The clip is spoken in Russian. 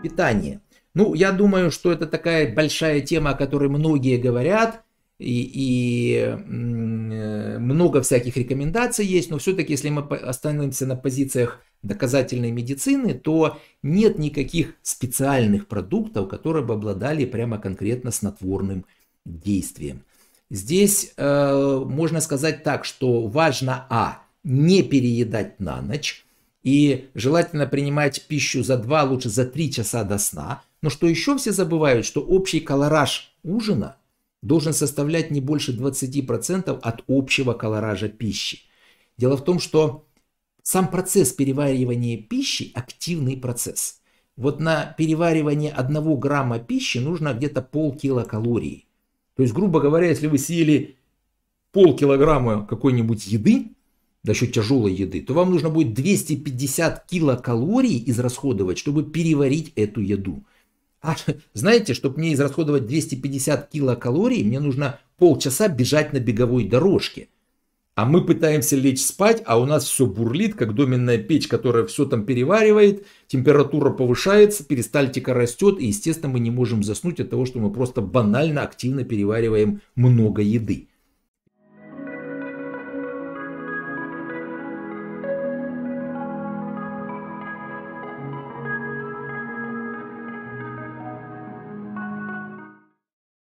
питание. Ну, я думаю, что это такая большая тема, о которой многие говорят, и, и э, много всяких рекомендаций есть, но все-таки, если мы останемся на позициях доказательной медицины, то нет никаких специальных продуктов, которые бы обладали прямо конкретно снотворным действием. Здесь э, можно сказать так, что важно, а, не переедать на ночь, и желательно принимать пищу за 2, лучше за 3 часа до сна. Но что еще все забывают, что общий колораж ужина должен составлять не больше 20% от общего колоража пищи. Дело в том, что сам процесс переваривания пищи – активный процесс. Вот на переваривание 1 грамма пищи нужно где-то полкило калорий. То есть, грубо говоря, если вы съели полкилограмма какой-нибудь еды, за счет тяжелой еды, то вам нужно будет 250 килокалорий израсходовать, чтобы переварить эту еду. А знаете, чтобы мне израсходовать 250 килокалорий, мне нужно полчаса бежать на беговой дорожке. А мы пытаемся лечь спать, а у нас все бурлит, как доменная печь, которая все там переваривает, температура повышается, перистальтика растет, и, естественно, мы не можем заснуть от того, что мы просто банально активно перевариваем много еды.